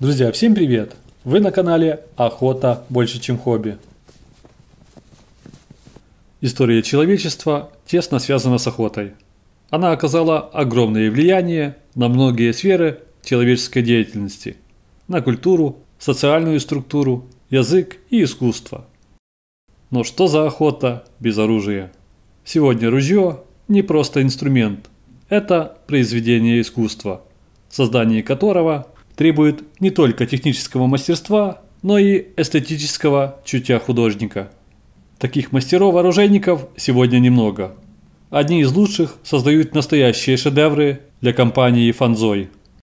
Друзья, всем привет! Вы на канале Охота больше чем хобби. История человечества тесно связана с охотой. Она оказала огромное влияние на многие сферы человеческой деятельности, на культуру, социальную структуру, язык и искусство. Но что за охота без оружия? Сегодня ружье не просто инструмент, это произведение искусства, создание которого – требует не только технического мастерства, но и эстетического чутья художника. Таких мастеров-оружейников сегодня немного. Одни из лучших создают настоящие шедевры для компании «Фанзой».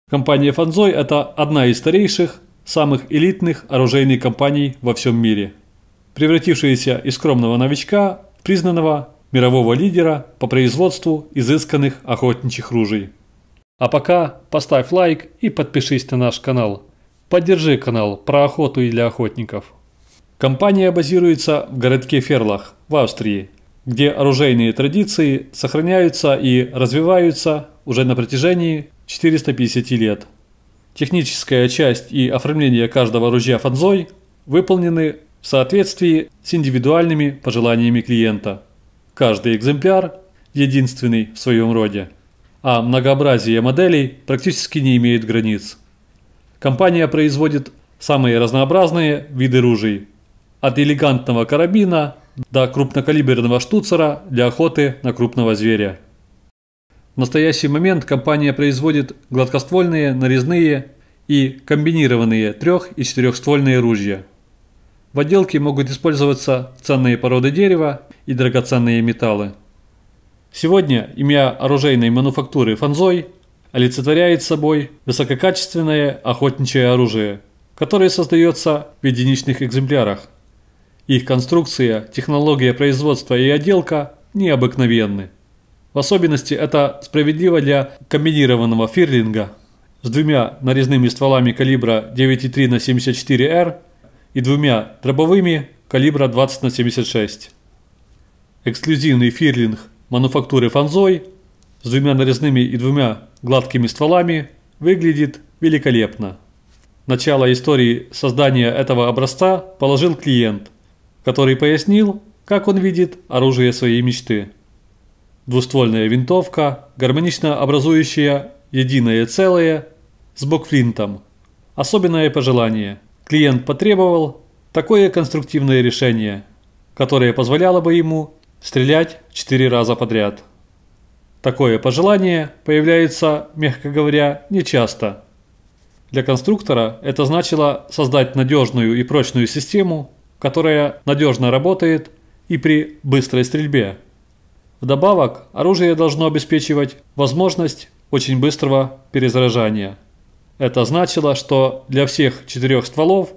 Компания «Фанзой» – это одна из старейших, самых элитных оружейных компаний во всем мире, превратившаяся из скромного новичка в признанного мирового лидера по производству изысканных охотничьих ружей. А пока поставь лайк и подпишись на наш канал. Поддержи канал про охоту и для охотников. Компания базируется в городке Ферлах в Австрии, где оружейные традиции сохраняются и развиваются уже на протяжении 450 лет. Техническая часть и оформление каждого ружья фанзой выполнены в соответствии с индивидуальными пожеланиями клиента. Каждый экземпляр единственный в своем роде а многообразие моделей практически не имеет границ. Компания производит самые разнообразные виды ружей, от элегантного карабина до крупнокалиберного штуцера для охоты на крупного зверя. В настоящий момент компания производит гладкоствольные, нарезные и комбинированные трех- и четырехствольные ружья. В отделке могут использоваться ценные породы дерева и драгоценные металлы. Сегодня имя оружейной мануфактуры «Фанзой» олицетворяет собой высококачественное охотничье оружие, которое создается в единичных экземплярах. Их конструкция, технология производства и отделка необыкновенны. В особенности это справедливо для комбинированного фирлинга с двумя нарезными стволами калибра 9,3 на 74R и двумя дробовыми калибра 20 на 76. Эксклюзивный фирлинг мануфактуры Фанзой с двумя нарезными и двумя гладкими стволами выглядит великолепно. Начало истории создания этого образца положил клиент, который пояснил, как он видит оружие своей мечты. Двуствольная винтовка, гармонично образующая единое целое с бокфлинтом. Особенное пожелание. Клиент потребовал такое конструктивное решение, которое позволяло бы ему стрелять четыре раза подряд. Такое пожелание появляется, мягко говоря, нечасто. Для конструктора это значило создать надежную и прочную систему, которая надежно работает и при быстрой стрельбе. Вдобавок, оружие должно обеспечивать возможность очень быстрого перезаряжания. Это значило, что для всех четырех стволов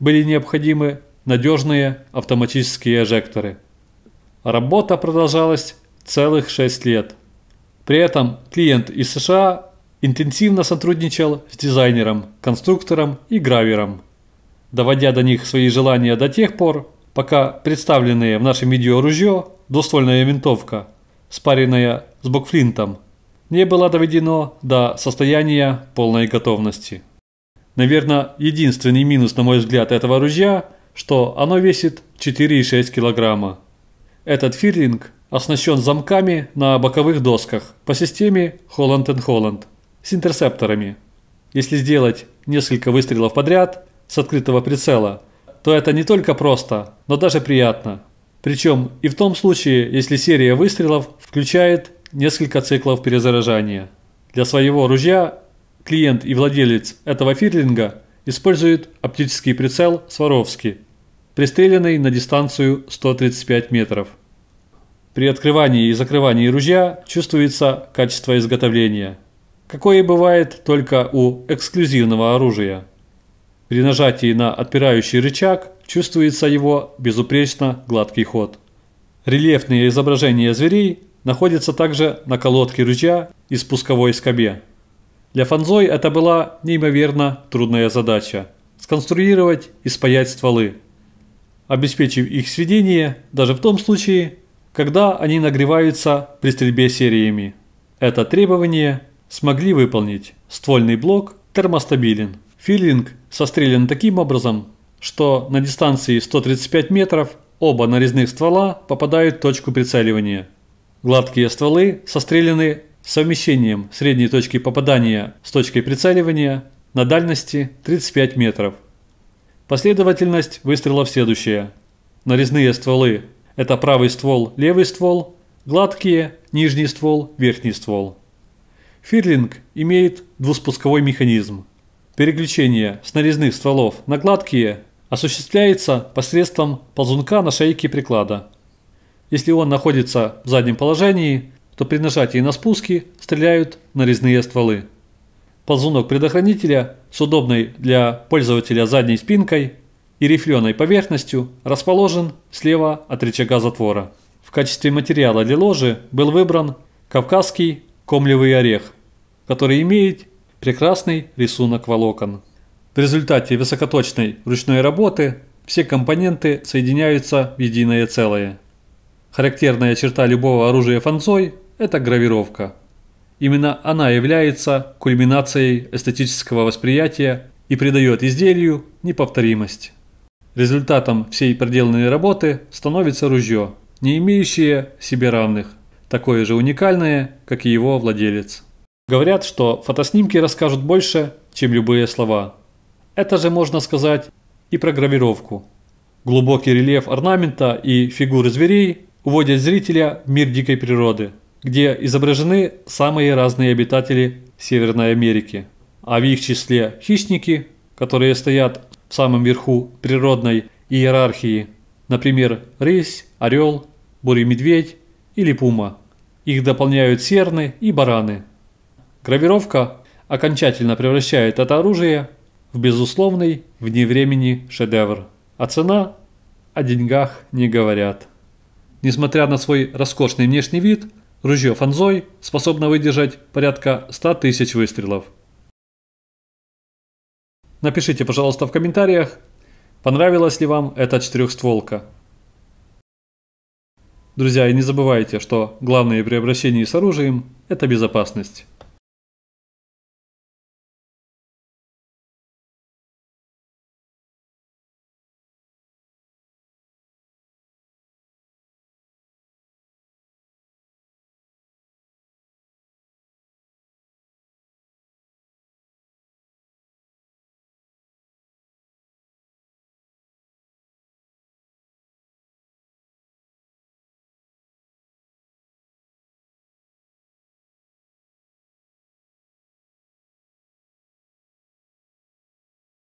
были необходимы надежные автоматические эжекторы. Работа продолжалась целых 6 лет. При этом клиент из США интенсивно сотрудничал с дизайнером, конструктором и гравером, доводя до них свои желания до тех пор, пока представленные в нашем видео ружье, двуствольная винтовка, спаренная с бокфлинтом, не было доведено до состояния полной готовности. Наверное, единственный минус, на мой взгляд, этого ружья, что оно весит 4,6 килограмма. Этот фирлинг оснащен замками на боковых досках по системе Holland Holland с интерсепторами. Если сделать несколько выстрелов подряд с открытого прицела, то это не только просто, но даже приятно. Причем и в том случае, если серия выстрелов включает несколько циклов перезаряжания. Для своего ружья клиент и владелец этого фирлинга использует оптический прицел Сваровски пристреленный на дистанцию 135 метров. При открывании и закрывании ружья чувствуется качество изготовления, какое бывает только у эксклюзивного оружия. При нажатии на отпирающий рычаг чувствуется его безупречно гладкий ход. Рельефные изображения зверей находятся также на колодке ружья и спусковой скобе. Для Фанзой это была неимоверно трудная задача – сконструировать и спаять стволы – обеспечив их сведение даже в том случае, когда они нагреваются при стрельбе сериями. Это требование смогли выполнить. Ствольный блок термостабилен. Филинг сострелен таким образом, что на дистанции 135 метров оба нарезных ствола попадают в точку прицеливания. Гладкие стволы сострелены совмещением средней точки попадания с точкой прицеливания на дальности 35 метров. Последовательность выстрелов следующая. Нарезные стволы – это правый ствол, левый ствол, гладкие – нижний ствол, верхний ствол. Фирлинг имеет двуспусковой механизм. Переключение с нарезных стволов на гладкие осуществляется посредством ползунка на шейке приклада. Если он находится в заднем положении, то при нажатии на спуски стреляют нарезные стволы. Ползунок предохранителя с удобной для пользователя задней спинкой и рифленой поверхностью расположен слева от рычага затвора. В качестве материала для ложи был выбран кавказский комлевый орех, который имеет прекрасный рисунок волокон. В результате высокоточной ручной работы все компоненты соединяются в единое целое. Характерная черта любого оружия фанзой – это гравировка – Именно она является кульминацией эстетического восприятия и придает изделию неповторимость. Результатом всей проделанной работы становится ружье, не имеющее себе равных, такое же уникальное, как и его владелец. Говорят, что фотоснимки расскажут больше, чем любые слова. Это же можно сказать и про гравировку. Глубокий рельеф орнамента и фигуры зверей уводят зрителя в мир дикой природы – где изображены самые разные обитатели Северной Америки, а в их числе хищники, которые стоят в самом верху природной иерархии, например, рысь, орел, бурый-медведь или пума. Их дополняют серны и бараны. Гравировка окончательно превращает это оружие в безусловный вне времени шедевр. А цена о деньгах не говорят. Несмотря на свой роскошный внешний вид – Ружье Фанзой способно выдержать порядка 100 тысяч выстрелов. Напишите, пожалуйста, в комментариях, понравилась ли вам эта четырехстволка. Друзья, и не забывайте, что главное при обращении с оружием – это безопасность.